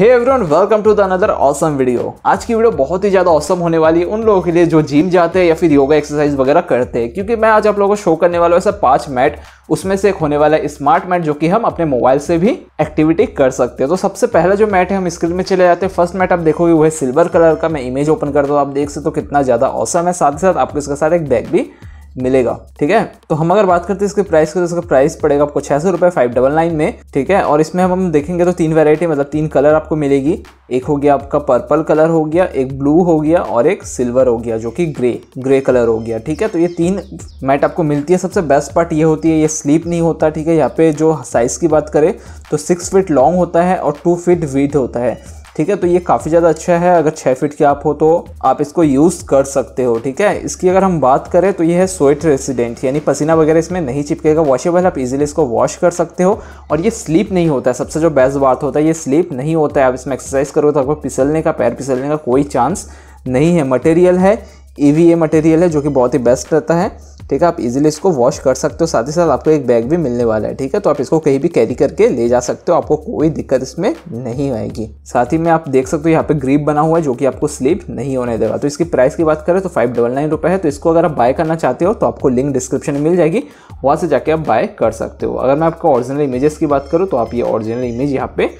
hey everyone welcome to the another awesome video आज की video बहुत ही ज़्यादा औसम होने वाली है उन लोगों के लिए जो जिम जाते हैं या फिर योगा एक्सरसाइज वगैरह करते हैं क्योंकि मैं आज आप लोगों को शो करने वाला हूँ ऐसा पांच मैट उसमें से एक होने वाला है स्मार्ट मैट जो कि हम अपने मोबाइल से भी एक्टिविटी कर सकते हैं तो सबसे पहला जो मैट है हम स्क्रीन में चले जाते हैं फर्स्ट मैट आप देखोगे वो है सिल्वर कलर का मैं इमेज ओपन करता हूँ आप देख सकते हो कितना ज़्यादा औसम है साथ ही साथ आपको इसके साथ एक बैग भी मिलेगा ठीक है तो हम अगर बात करते हैं इसके प्राइस का तो इसका प्राइस पड़ेगा आपको छः सौ रुपये फाइव डबल नाइन में ठीक है और इसमें हम हम देखेंगे तो तीन वेरायटी मतलब तीन कलर आपको मिलेगी एक हो गया आपका पर्पल कलर हो गया एक ब्लू हो गया और एक सिल्वर हो गया जो कि ग्रे ग्रे कलर हो गया ठीक है तो ये तीन मैट आपको मिलती है सबसे बेस्ट पार्ट ये होती है ये स्लीप नहीं होता ठीक है यहाँ पे जो साइज़ की बात करें तो सिक्स फिट लॉन्ग होता है और टू फिट वीट होता है ठीक है तो ये काफ़ी ज़्यादा अच्छा है अगर छः फिट के आप हो तो आप इसको यूज़ कर सकते हो ठीक है इसकी अगर हम बात करें तो ये है स्वेट रेसिडेंट यानी पसीना वगैरह इसमें नहीं चिपकेगा वॉशेबल आप इजीली इसको वॉश कर सकते हो और ये स्लीप नहीं होता है सबसे जो बेस्ट बात होता है ये स्लीप नहीं होता है आप इसमें एक्सरसाइज करो तो आपको पिसलने का पैर पिसलने का कोई चांस नहीं है मटेरियल है ई e मटेरियल है जो कि बहुत ही बेस्ट रहता है ठीक है आप इजीली इसको वॉश कर सकते हो साथ ही साथ आपको एक बैग भी मिलने वाला है ठीक है तो आप इसको कहीं भी कैरी करके ले जा सकते हो आपको कोई दिक्कत इसमें नहीं आएगी साथ ही में आप देख सकते हो यहाँ पे ग्रीप बना हुआ है जो कि आपको स्लीप नहीं होने देगा तो इसकी प्राइस की बात करें तो फाइव डबल नाइन रुपये है तो इसको अगर आप बाय करना चाहते हो तो आपको लिंक डिस्क्रिप्शन में मिल जाएगी वहाँ से जाके आप बाय कर सकते हो अगर मैं आपको ऑरिजिनल इमेजेस की बात करूँ तो आप ये ऑरिजिनल इमेज यहाँ पे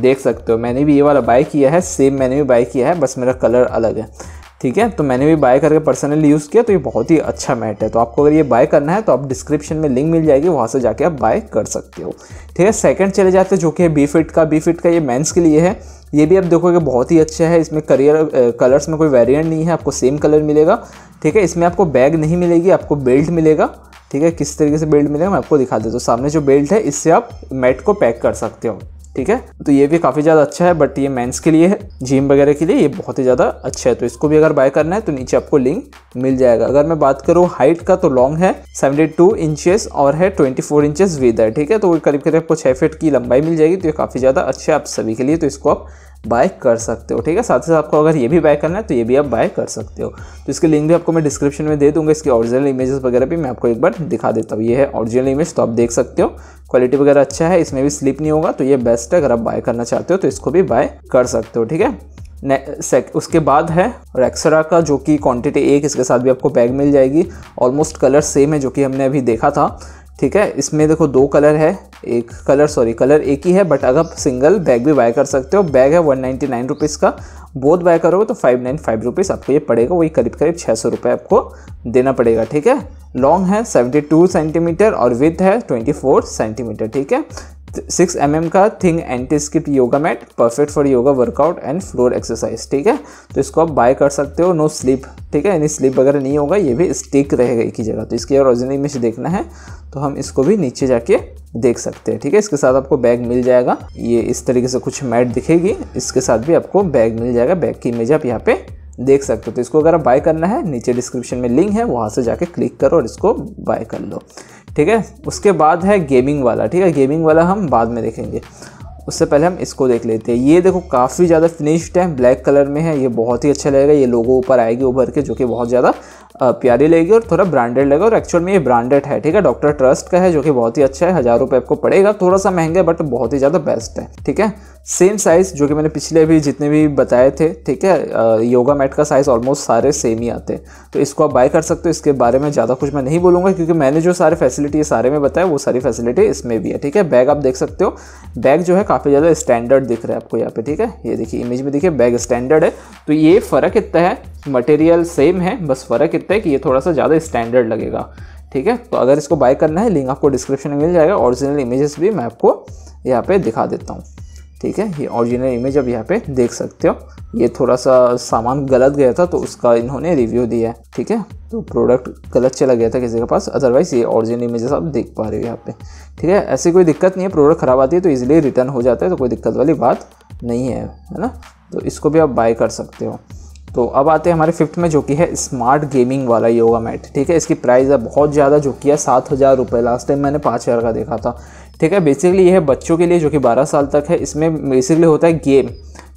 देख सकते हो मैंने भी ये वाला बाय किया है सेम मैंने भी बाय किया है बस मेरा कलर अलग है ठीक है तो मैंने भी बाय करके पर्सनली यूज़ किया तो ये बहुत ही अच्छा मैट है तो आपको अगर ये बाय करना है तो आप डिस्क्रिप्शन में लिंक मिल जाएगी वहाँ से जाके आप बाय कर सकते हो ठीक है सेकंड चले जाते हैं जो कि बी फिट का बी फिट का ये मेंस के लिए है ये भी आप देखोगे बहुत ही अच्छा है इसमें करियर कलर्स में कोई वेरियंट नहीं है आपको सेम कलर मिलेगा ठीक है इसमें आपको बैग नहीं मिलेगी आपको बेल्ट मिलेगा ठीक है किस तरीके से बेल्ट मिलेगा मैं आपको दिखा देता हूँ सामने जो बेल्ट है इससे आप मैट को पैक कर सकते हो ठीक है तो ये भी काफ़ी ज़्यादा अच्छा है बट ये मेंस के लिए है जिम वगैरह के लिए ये बहुत ही ज़्यादा अच्छा है तो इसको भी अगर बाय करना है तो नीचे आपको लिंक मिल जाएगा अगर मैं बात करूँ हाइट का तो लॉन्ग है 72 टू इंचेस और है 24 फोर इंचेस विद है ठीक है तो करीब करीब आपको छः फीट की लंबाई मिल जाएगी तो ये काफ़ी ज़्यादा अच्छा है आप सभी के लिए तो इसको आप बाय कर सकते हो ठीक है साथ ही साथ आपको अगर ये भी बाय करना है तो ये भी आप बाय कर सकते हो तो इसके लिंक भी आपको मैं डिस्क्रिप्शन में दे दूंगा इसके ऑरिजिनल इमेजेस वगैरह भी मैं आपको एक बार दिखा देता हूँ ये है ऑरिजिनल इमेज तो आप देख सकते हो क्वालिटी वगैरह अच्छा है इसमें भी स्लिप नहीं होगा तो ये बेस्ट है अगर आप बाय करना चाहते हो तो इसको भी बाय कर सकते हो ठीक है उसके बाद है रेक्सरा का जो कि क्वांटिटी एक इसके साथ भी आपको बैग मिल जाएगी ऑलमोस्ट कलर सेम है जो कि हमने अभी देखा था ठीक है इसमें देखो दो कलर है एक कलर सॉरी कलर एक ही है बट अगर आप सिंगल बैग भी बाय कर सकते हो बैग है वन नाइन्टी नाइन रुपीज़ का बोध बाय करोगे तो फाइव नाइन फाइव रुपीज़ आपको ये पड़ेगा वही करीब करीब छः सौ रुपये आपको देना पड़ेगा ठीक है लॉन्ग है सेवेंटी टू सेंटीमीटर और विथ है ट्वेंटी फोर सेंटीमीटर ठीक है सिक्स एम mm का thick anti skip yoga mat perfect for yoga workout and floor exercise ठीक है तो इसको आप बाय कर सकते हो नो स्लिप ठीक है यानी स्लिप वगैरह नहीं होगा ये भी स्टिक रहेगा एक ही जगह तो इसकी अगर ओरिजिनल इमेज देखना है तो हम इसको भी नीचे जाके देख सकते हैं ठीक है इसके साथ आपको बैग मिल जाएगा ये इस तरीके से कुछ मैट दिखेगी इसके साथ भी आपको बैग मिल जाएगा बैग की इमेज आप यहाँ पे देख सकते हो तो इसको अगर आप बाय करना है नीचे डिस्क्रिप्शन में लिंक है वहाँ से जाके क्लिक करो और इसको बाय कर लो ठीक है उसके बाद है गेमिंग वाला ठीक है गेमिंग वाला हम बाद में देखेंगे उससे पहले हम इसको देख लेते हैं ये देखो काफ़ी ज़्यादा फिनिश्ड है ब्लैक कलर में है ये बहुत ही अच्छा लगेगा ये लोगों ऊपर आएगी उभर के जो कि बहुत ज़्यादा प्यारी लगेगी और थोड़ा ब्रांडेड लगेगा और एक्चुअल में ये ब्रांडेड है ठीक है डॉक्टर ट्रस्ट का है जो कि बहुत ही अच्छा है हज़ार रुपये आपको पड़ेगा थोड़ा सा महंगा बट बहुत ही ज़्यादा बेस्ट है ठीक है सेम साइज़ जो कि मैंने पिछले भी जितने भी बताए थे ठीक है योगा मैट का साइज़ ऑलमोस्ट सारे सेम ही आते हैं तो इसको आप बाय कर सकते हो इसके बारे में ज़्यादा कुछ मैं नहीं बोलूँगा क्योंकि मैंने जो सारे फैसिलिटी सारे में बताया वो सारी फैसिलिटी इसमें भी है ठीक है बैग आप देख सकते हो बैग जो है काफ़ी ज़्यादा स्टैंडर्ड दिख रहा है आपको यहाँ पे ठीक है ये देखिए इमेज में देखिए बैग स्टैंडर्ड है तो ये फ़र्क इतना है मटेरियल सेम है बस फ़र्क इतना देखते हैं कि ये थोड़ा सा ज़्यादा स्टैंडर्ड लगेगा ठीक है तो अगर इसको बाय करना है लिंक आपको डिस्क्रिप्शन में मिल जाएगा ऑरिजिनल इमेजेस भी मैं आपको यहाँ पे दिखा देता हूँ ठीक है ये ओरिजिनल इमेज आप यहाँ पे देख सकते हो ये थोड़ा सा सामान गलत गया था तो उसका इन्होंने रिव्यू दिया है ठीक है तो प्रोडक्ट गलत चला गया था किसी के पास अदरवाइज़ ये ओरिजिनल इमेजेस आप देख पा रहे हो यहाँ पे ठीक है ऐसी कोई दिक्कत नहीं है प्रोडक्ट ख़राब आती है तो ईजिली रिटर्न हो जाता है तो कोई दिक्कत वाली बात नहीं है है ना तो इसको भी आप बाय कर सकते हो तो अब आते हैं हमारे फिफ्थ में जो कि है स्मार्ट गेमिंग वाला योगा मैट ठीक है इसकी प्राइस है बहुत ज़्यादा जो कि है सात हज़ार रुपये लास्ट टाइम मैंने पाँच हज़ार का देखा था ठीक है बेसिकली ये है बच्चों के लिए जो कि बारह साल तक है इसमें बेसिकली होता है गेम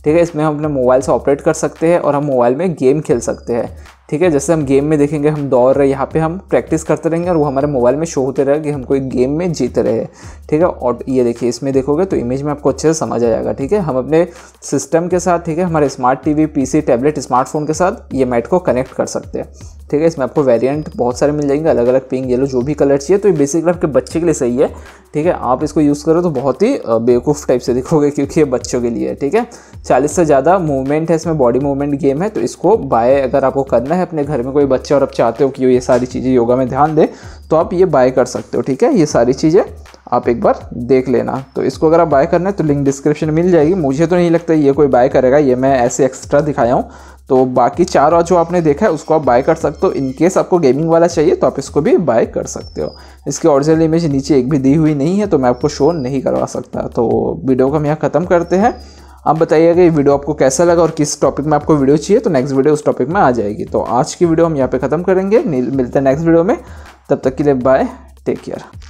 ठीक है इसमें हम अपने मोबाइल से ऑपरेट कर सकते हैं और हम मोबाइल में गेम खेल सकते हैं ठीक है जैसे हम गेम में देखेंगे हम दौड़ रहे यहाँ पे हम प्रैक्टिस करते रहेंगे और वो हमारे मोबाइल में शो होते रहेगा कि हम कोई गेम में जीत रहे ठीक है और ये देखिए इसमें देखोगे तो इमेज में आपको अच्छे से समझ आ जाएगा ठीक है हम अपने सिस्टम के साथ ठीक है हमारे smart T V tablet smartphone के साथ ये मैट को कनेक्ट कर सकते हैं ठीक है इसमें आपको वेरिएंट बहुत सारे मिल जाएंगे अलग अलग पिंक येलो जो भी कलर चाहिए तो ये बेसिकली आपके बच्चे के लिए सही है ठीक है आप इसको यूज़ करो तो बहुत ही बेवकूफ़ टाइप से दिखोगे क्योंकि ये बच्चों के लिए है ठीक है चालीस से ज़्यादा मूवमेंट है इसमें बॉडी मूवमेंट गेम है तो इसको बाय अगर आपको करना है अपने घर में कोई बच्चा और आप चाहते हो कि ये सारी चीज़ें योगा में ध्यान दे तो आप ये बाय कर सकते हो ठीक है ये सारी चीज़ें आप एक बार देख लेना तो इसको अगर आप बाय करना है तो लिंक डिस्क्रिप्शन में मिल जाएगी मुझे तो नहीं लगता ये कोई बाय करेगा ये मैं ऐसे एक्स्ट्रा दिखाया हूँ तो बाकी चार और जो आपने देखा है उसको आप बाय कर सकते हो इनकेस आपको गेमिंग वाला चाहिए तो आप इसको भी बाय कर सकते हो इसके ओरिजिनल इमेज नीचे एक भी दी हुई नहीं है तो मैं आपको शो नहीं करवा सकता तो वीडियो को हम यहाँ ख़त्म करते हैं आप बताइएगा ये वीडियो आपको कैसा लगा और किस टॉपिक में आपको वीडियो चाहिए तो नेक्स्ट वीडियो उस टॉपिक में आ जाएगी तो आज की वीडियो हम यहाँ पर ख़त्म करेंगे मिलते हैं नेक्स्ट वीडियो में तब तक के लिए बाय टेक केयर